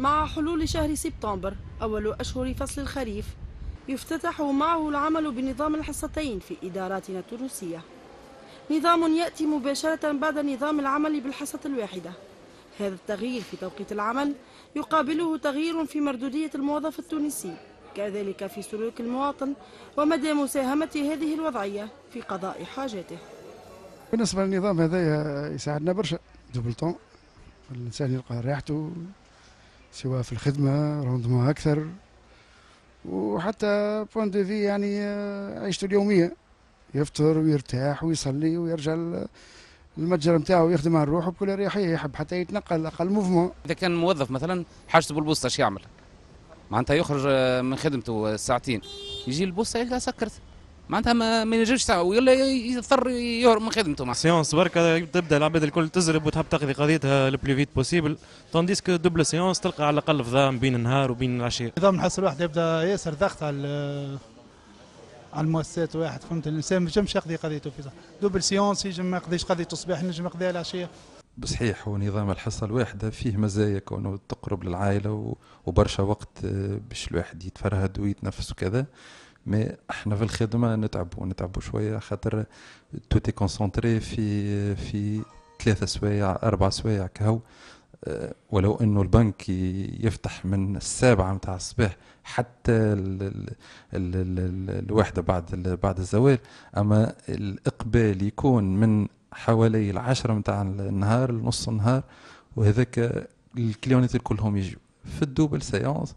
مع حلول شهر سبتمبر أول أشهر فصل الخريف يفتتح معه العمل بنظام الحصتين في إداراتنا التونسية نظام يأتي مباشرة بعد نظام العمل بالحصة الواحدة هذا التغيير في توقيت العمل يقابله تغيير في مردودية الموظف التونسي كذلك في سلوك المواطن ومدى مساهمة هذه الوضعية في قضاء حاجاته بالنسبة للنظام هذا يساعدنا برشا دوبلتون الإنسان يلقى راحته سواء في الخدمة روندمون أكثر وحتى بوان دو في يعني آه، عيشته اليومية يفطر ويرتاح ويصلي ويرجع المتجر نتاعو يخدم على روحه بكل اريحيه يحب حتى يتنقل اقل موفمون اذا كان موظف مثلا حاجته بالبوسطه اش يعمل معناتها يخرج آه، من خدمته ساعتين يجي البوسطه يلقى سكرت معناتها ما, ما ينجمش ولا يضطر يهرب من خدمته معناتها سيونس برك تبدا العباد الكل تزرب وتحب تقضي قضيتها البلو فيت بوسيبل تونديسك دوبل سيونس تلقى على الاقل فضاء بين النهار وبين العشيه. نظام نحس الواحد يبدا ياسر ضغط على على المؤسسات واحد فهمت الانسان ما ينجمش يقضي قضيته في دوبل سيونس ينجم ما يقضيش قضيته الصباح ينجم يقضيها العشيه. صحيح ونظام الحصة الواحدة فيه مزايا كونه تقرب للعائلة وبرشا وقت آه، باش الواحد يتفرهد ويتنفس وكذا مي احنا في الخدمه نتعبوا نتعبوا شويه خاطر توتي كونسونتري في في ثلاثة سوايع أربع سوايع كهو آه، ولو انه البنك يفتح من السابعة متاع الصباح حتى الـ الـ الـ الواحدة بعد بعد الزوال اما الاقبال يكون من حوالي العشرة متاع النهار لنص النهار وهذاك الكليونات كلهم يجيو في الدوبل سيونس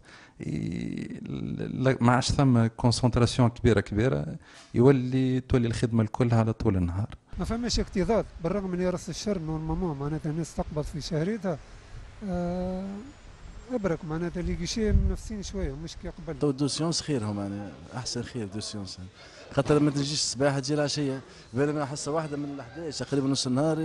ما عادش ثم كونسونتراسيون كبيره كبيره يولي تولي الخدمه كلها على طول النهار ما فماش اكتظاظ بالرغم من راس الشر نورمالمون معناتها الناس تقبض في شهريتها آه ابرك معناتها اللي قشيه منافسين شويه مش كي قبل تو طيب، دو سيونس خيرهم انا يعني احسن خير دو سيونس خاطر ما تجيش الصباح تجي العشيه بينما حصه واحده من 11 تقريبا نص النهار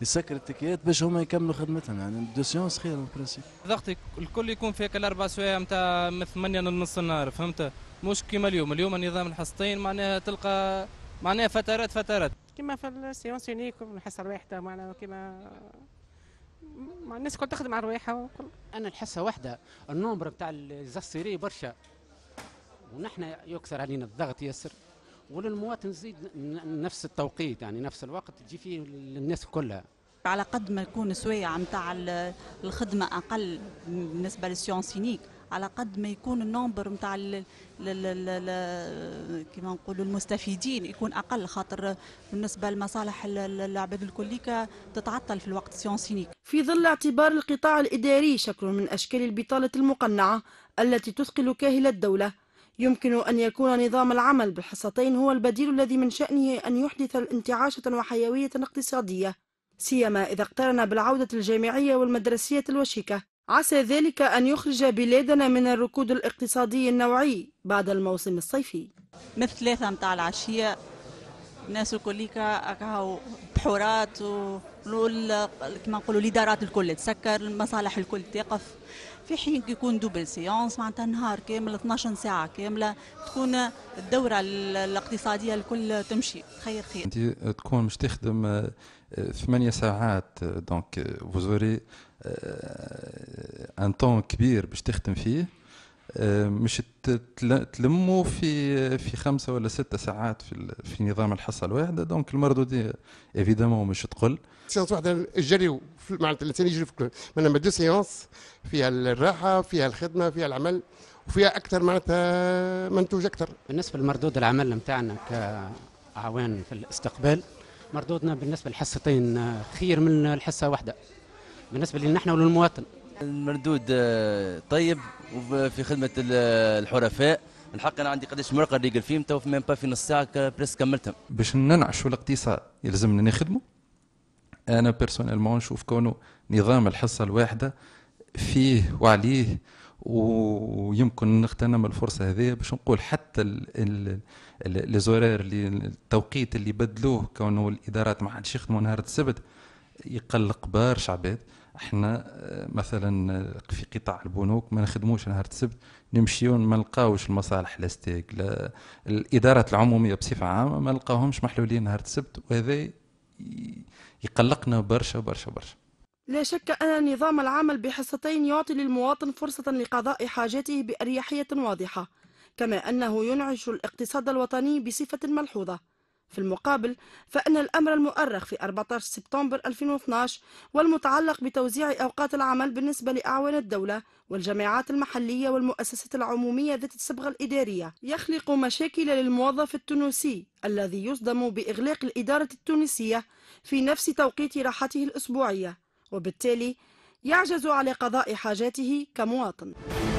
يسكر التكيات باش هما يكملوا خدمتهم يعني دو سيونس خير برانسيب ضغط الكل يكون فيك الاربع سوايع نتاع من 8 لنص النهار فهمت مش كيما اليوم اليوم النظام الحصتين معناها تلقى معناها فترات فترات كما في السيونس يونيك الحصه الواحده معناها كما مع الناس كل تخدم على الرويحة وكل انا نحسها وحده النومبر بتاع الزاستيري برشا ونحن يكثر علينا الضغط ياسر وللمواطن زيد نفس التوقيت يعني نفس الوقت تجي فيه للناس كلها على قد ما يكون سويع نتاع الخدمه اقل بالنسبه للسيونسينيك على قد ما يكون النومبر نتاع كما نقولوا المستفيدين يكون اقل خاطر بالنسبه لمصالح العباد الكليكا تتعطل في الوقت السيونسينيك في ظل اعتبار القطاع الاداري شكل من اشكال البطاله المقنعه التي تثقل كاهل الدوله يمكن أن يكون نظام العمل بالحصتين هو البديل الذي من شأنه أن يحدث انتعاشة وحيوية اقتصادية سيما إذا اقترن بالعودة الجامعية والمدرسية الوشيكة عسى ذلك أن يخرج بلادنا من الركود الاقتصادي النوعي بعد الموسم الصيفي من ثلاثة متاع العشية الناس الكليكا هكا بحورات ونقول كما نقولوا الادارات الكل تسكر المصالح الكل تقف في حين يكون دوبل سيونس معناتها نهار كامل 12 ساعه كامله تكون الدوره الاقتصاديه الكل تمشي خير خير انت تكون مش تخدم آه، ثمانية ساعات دونك فوزوري ان طون كبير باش تخدم فيه آه، مش تلموا في في خمسة ولا ستة ساعات في في نظام الحصة الواحدة دونك دي ايفيدامون مش تقل سيونس واحدة الجري معناتها الانسان يجري في كل معناتها دو سيونس فيها الراحة فيها الخدمة فيها العمل وفيها أكثر معناتها منتوج أكثر بالنسبة لمردود العمل نتاعنا كاعوان في الاستقبال مردودنا بالنسبة للحصتين آه، خير من الحصة واحدة بالنسبة لنا احنا وللمواطن المردود آه، طيب وفي خدمه الحرفاء الحق انا عندي قداش مرقه ريقل فيهم تو ميم با في نص ساعه بريس كملتهم باش ننعشوا الاقتصاد يلزمنا نخدموا انا بيرسونيلمون نشوف كونه نظام الحصه الواحده فيه وعليه ويمكن نغتنم الفرصه هذه باش نقول حتى لي اللي التوقيت اللي بدلوه كونه الادارات ما عادش يخدموا نهار السبت يقلق بارش عباد احنا آه، مثلا آه، في قطاع البنوك ما نخدموش نهار السبت نمشيو ما نلقاوش المصالح لاستيك لا الادارات العموميه بصفه عامه ما نلقاهمش محلولين نهار السبت وهذا يقلقنا برشا برشا برشا لا شك أن نظام العمل بحصتين يعطي للمواطن فرصة لقضاء حاجاته بأريحية واضحة كما أنه ينعش الاقتصاد الوطني بصفة ملحوظة في المقابل فإن الأمر المؤرخ في 14 سبتمبر 2012 والمتعلق بتوزيع أوقات العمل بالنسبة لأعوان الدولة والجماعات المحلية والمؤسسات العمومية ذات الصبغة الإدارية يخلق مشاكل للموظف التونسي الذي يصدم بإغلاق الإدارة التونسية في نفس توقيت راحته الأسبوعية وبالتالي يعجز على قضاء حاجاته كمواطن